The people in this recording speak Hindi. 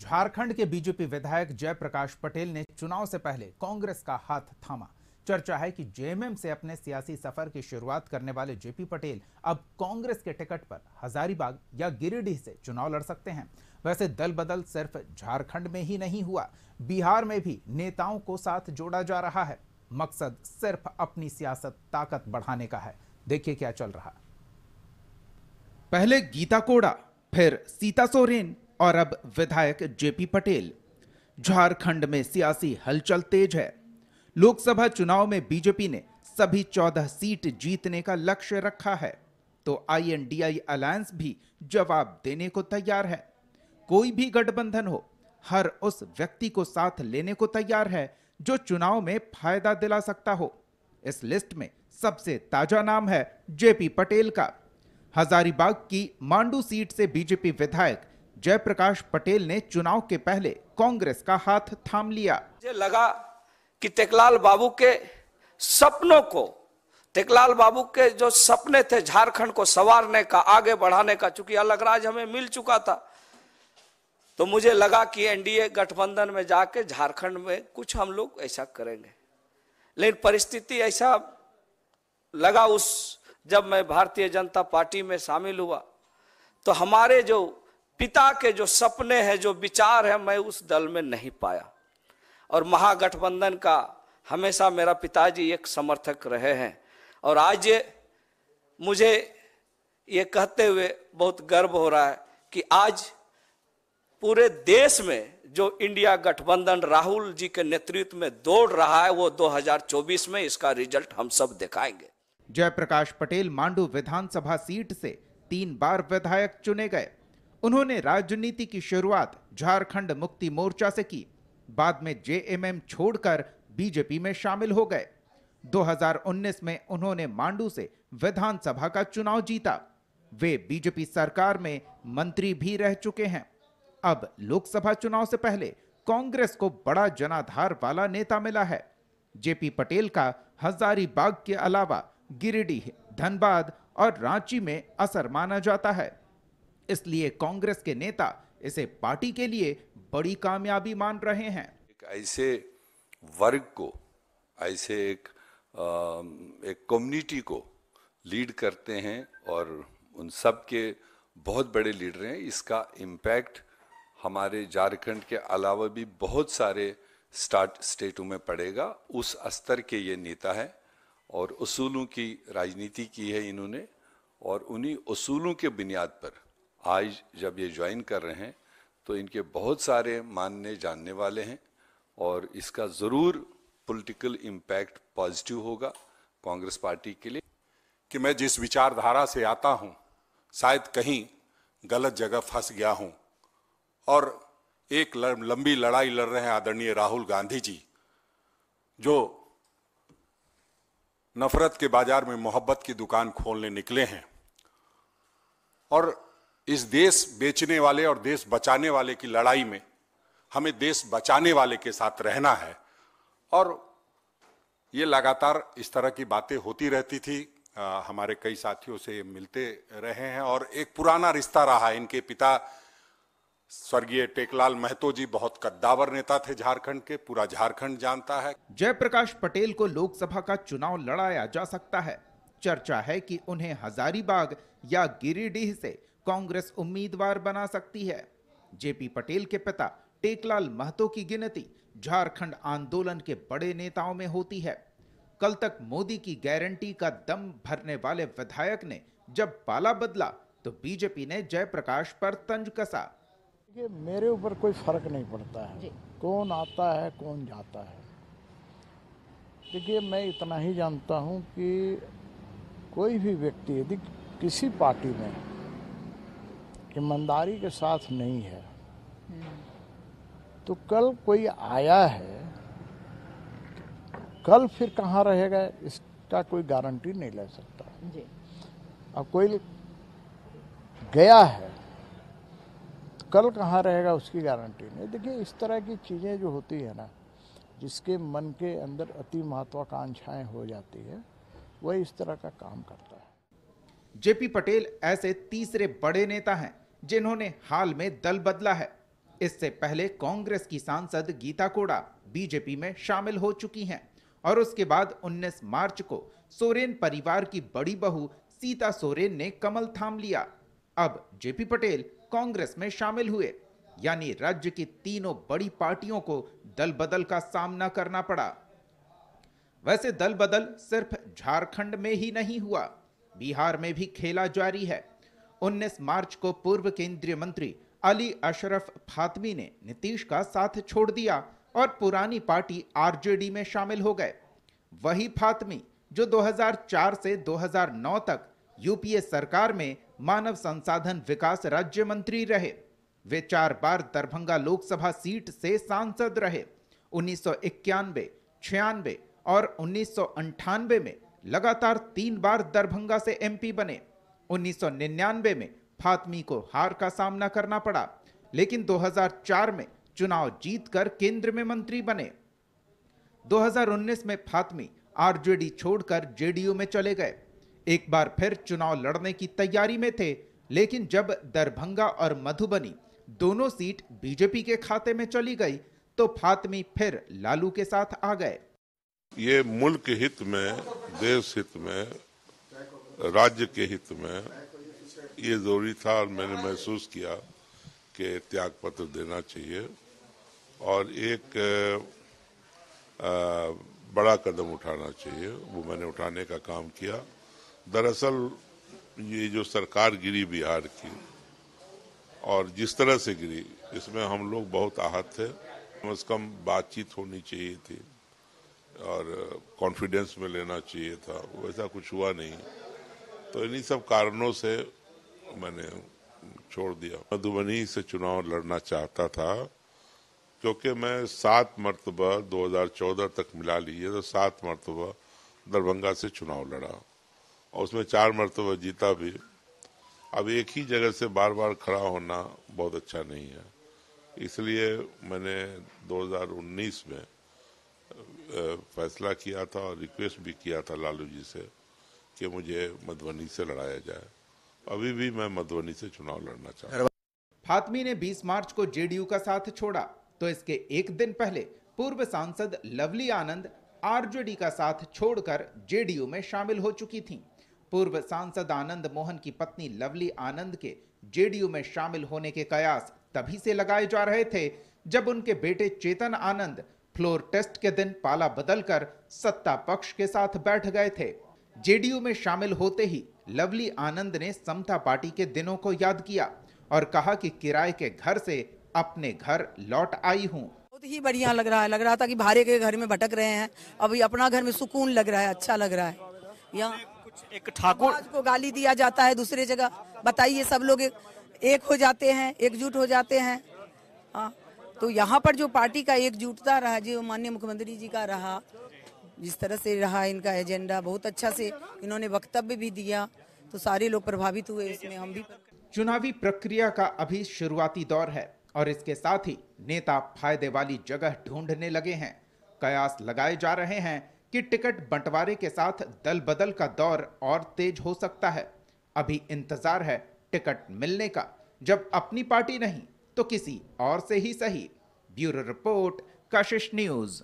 झारखंड के बीजेपी विधायक जयप्रकाश पटेल ने चुनाव से पहले कांग्रेस का हाथ थामा चर्चा है कि जेएमएम से अपने सियासी सफर की शुरुआत करने वाले जेपी पटेल अब कांग्रेस के टिकट पर हजारीबाग या गिरिडीह से चुनाव लड़ सकते हैं वैसे दल बदल सिर्फ झारखंड में ही नहीं हुआ बिहार में भी नेताओं को साथ जोड़ा जा रहा है मकसद सिर्फ अपनी सियासत ताकत बढ़ाने का है देखिए क्या चल रहा पहले गीता कोड़ा फिर सीता सोरेन और अब विधायक जेपी पटेल झारखंड में सियासी हलचल तेज है लोकसभा चुनाव में बीजेपी ने सभी चौदह सीट जीतने का लक्ष्य रखा है तो आईएनडीआई अलायंस भी जवाब देने को तैयार है कोई भी गठबंधन हो हर उस व्यक्ति को साथ लेने को तैयार है जो चुनाव में फायदा दिला सकता हो इस लिस्ट में सबसे ताजा नाम है जेपी पटेल का हजारीबाग की मांडू सीट से बीजेपी विधायक जयप्रकाश पटेल ने चुनाव के पहले कांग्रेस का हाथ थाम लिया मुझे लगा कि तेकलाल बाबू के सपनों को टेकलाल बाबू के जो सपने थे झारखंड को सवारने का आगे बढ़ाने का चूंकि अलग राज हमें मिल चुका था तो मुझे लगा कि एनडीए गठबंधन में जाके झारखंड में कुछ हम लोग ऐसा करेंगे लेकिन परिस्थिति ऐसा लगा उस जब मैं भारतीय जनता पार्टी में शामिल हुआ तो हमारे जो पिता के जो सपने हैं जो विचार है मैं उस दल में नहीं पाया और महागठबंधन का हमेशा मेरा पिताजी एक समर्थक रहे हैं और आज मुझे ये कहते हुए बहुत गर्व हो रहा है कि आज पूरे देश में जो इंडिया गठबंधन राहुल जी के नेतृत्व में दौड़ रहा है वो 2024 में इसका रिजल्ट हम सब दिखाएंगे जयप्रकाश पटेल मांडू विधानसभा सीट से तीन बार विधायक चुने गए उन्होंने राजनीति की शुरुआत झारखंड मुक्ति मोर्चा से की बाद में जेएमएम छोड़कर बीजेपी में शामिल हो गए 2019 में उन्होंने मांडू से विधानसभा का चुनाव जीता वे बीजेपी सरकार में मंत्री भी रह चुके हैं अब लोकसभा चुनाव से पहले कांग्रेस को बड़ा जनाधार वाला नेता मिला है जेपी पटेल का हजारीबाग के अलावा गिरिडीह धनबाद और रांची में असर माना जाता है इसलिए कांग्रेस के नेता इसे पार्टी के लिए बड़ी कामयाबी मान रहे हैं एक ऐसे वर्ग को ऐसे एक आ, एक कम्युनिटी को लीड करते हैं और उन सब के बहुत बड़े लीडर हैं इसका इम्पैक्ट हमारे झारखंड के अलावा भी बहुत सारे स्टार्ट स्टेटों में पड़ेगा उस स्तर के ये नेता है और उसूलों की राजनीति की है इन्होंने और उन्हीं उसूलों के बुनियाद पर आज जब ये ज्वाइन कर रहे हैं तो इनके बहुत सारे मानने जानने वाले हैं और इसका ज़रूर पॉलिटिकल इम्पैक्ट पॉजिटिव होगा कांग्रेस पार्टी के लिए कि मैं जिस विचारधारा से आता हूं शायद कहीं गलत जगह फंस गया हूं और एक लंबी लड़ाई लड़ रहे हैं आदरणीय राहुल गांधी जी जो नफरत के बाजार में मोहब्बत की दुकान खोलने निकले हैं और इस देश बेचने वाले और देश बचाने वाले की लड़ाई में हमें देश बचाने वाले के साथ रहना है और ये लगातार इस तरह की बातें होती रहती थी आ, हमारे कई साथियों से मिलते रहे हैं और एक पुराना रिश्ता रहा इनके पिता स्वर्गीय टेकलाल महतो जी बहुत कद्दावर नेता थे झारखंड के पूरा झारखंड जानता है जयप्रकाश पटेल को लोकसभा का चुनाव लड़ाया जा सकता है चर्चा है कि उन्हें हजारीबाग या गिरिडीह से कांग्रेस उम्मीदवार बना सकती है जेपी पटेल के पिता टेकलाल महतो की गिनती झारखंड आंदोलन के बड़े नेताओं में होती है कल तक मोदी की गारंटी का दम भरने वाले विधायक ने जब पाला बदला तो बीजेपी ने जयप्रकाश पर तंज कसा ये मेरे ऊपर कोई फर्क नहीं पड़ता है कौन आता है कौन जाता है देखिए मैं इतना ही जानता हूँ कि कोई भी व्यक्ति यदि किसी पार्टी में है ईमानदारी के साथ नहीं है हम्म। तो कल कोई आया है कल फिर कहाँ रहेगा इसका कोई गारंटी नहीं ले सकता अब कोई गया है कल कहाँ रहेगा उसकी गारंटी नहीं देखिए इस तरह की चीज़ें जो होती है ना जिसके मन के अंदर अति महत्वाकांक्षाएं हो जाती है वह इस तरह का काम करता है जेपी पटेल ऐसे तीसरे बड़े नेता हैं जिन्होंने हाल में दल बदला है इससे पहले कांग्रेस की सांसद गीता कोड़ा बीजेपी में शामिल हो चुकी हैं और उसके बाद 19 मार्च को सोरेन परिवार की बड़ी बहू सीता सोरेन ने कमल थाम लिया अब जेपी पटेल कांग्रेस में शामिल हुए यानी राज्य की तीनों बड़ी पार्टियों को दल बदल का सामना करना पड़ा वैसे दल बदल सिर्फ झारखंड में ही नहीं हुआ बिहार में भी खेला जारी है 19 मार्च को पूर्व केंद्रीय मंत्री अली अशरफ फातमी ने नीतीश का साथ छोड़ दिया और पुरानी पार्टी आरजेडी में शामिल हो गए वही फातमी जो 2004 से 2009 तक यूपीए सरकार में मानव संसाधन विकास राज्य मंत्री रहे वे चार बार दरभंगा लोकसभा सीट से सांसद रहे उन्नीस सौ और उन्नीस में लगातार तीन बार दरभंगा से एमपी बने 1999 में फातमी को हार का सामना करना पड़ा लेकिन 2004 में चुनाव जीतकर केंद्र में मंत्री बने 2019 में फातमी आरजेडी छोड़कर जेडीयू में चले गए एक बार फिर चुनाव लड़ने की तैयारी में थे लेकिन जब दरभंगा और मधुबनी दोनों सीट बीजेपी के खाते में चली गई तो फातमी फिर लालू के साथ आ गए ये मुल्क हित में देश हित में राज्य के हित में ये जरूरी था और मैंने महसूस किया कि त्याग पत्र देना चाहिए और एक आ, बड़ा कदम उठाना चाहिए वो मैंने उठाने का काम किया दरअसल ये जो सरकार गिरी बिहार की और जिस तरह से गिरी इसमें हम लोग बहुत आहत थे कम अज कम बातचीत होनी चाहिए थी और कॉन्फिडेंस में लेना चाहिए था वैसा कुछ हुआ नहीं तो इन्हीं सब कारणों से मैंने छोड़ दिया मधुबनी से चुनाव लड़ना चाहता था क्योंकि मैं सात मरतबा 2014 तक मिला लिए तो सात मरतबा दरभंगा से चुनाव लड़ा और उसमें चार मरतबा जीता भी अब एक ही जगह से बार बार खड़ा होना बहुत अच्छा नहीं है इसलिए मैंने 2019 में फैसला किया था और रिक्वेस्ट भी किया था लालू जी से कि मुझे मधुबनी से लड़ाया जाए अभी भी मैं मधुबनी से चुनाव लड़ना चाहता फातमी ने 20 मार्च को जेडीयू का साथ छोड़ा तो इसके एक दिन पहले पूर्व सांसद लवली आनंद आरजेडी का साथ छोड़कर जेडीयू में शामिल हो चुकी थीं। पूर्व सांसद आनंद मोहन की पत्नी लवली आनंद के जेडीयू में शामिल होने के कयास तभी से लगाए जा रहे थे जब उनके बेटे चेतन आनंद फ्लोर टेस्ट के दिन पाला बदलकर सत्ता पक्ष के साथ बैठ गए थे जेडीयू में शामिल होते ही लवली आनंद ने समता पार्टी के दिनों को याद किया और कहा कि किराए के घर से अपने घर लौट आई हूँ बहुत ही बढ़िया लग रहा है लग रहा था कि भारे के घर में भटक रहे हैं अभी अपना घर में सुकून लग रहा है अच्छा लग रहा है यहाँ एक ठाकुर को गाली दिया जाता है दूसरे जगह बताइए सब लोग एक हो जाते हैं एकजुट हो जाते हैं हाँ तो यहाँ पर जो पार्टी का एकजुटता रहा जो माननीय मुख्यमंत्री जी का रहा जिस तरह से रहा इनका एजेंडा बहुत अच्छा से इन्होंने वक्तव्य भी दिया तो सारे लोग प्रभावित हुए इसमें हम भी चुनावी प्रक्रिया का अभी शुरुआती दौर है और इसके साथ ही नेता फायदे वाली जगह ढूंढने लगे हैं कयास लगाए जा रहे हैं कि टिकट बंटवारे के साथ दल बदल का दौर और तेज हो सकता है अभी इंतजार है टिकट मिलने का जब अपनी पार्टी नहीं तो किसी और से ही सही ब्यूरो रिपोर्ट कशिश न्यूज़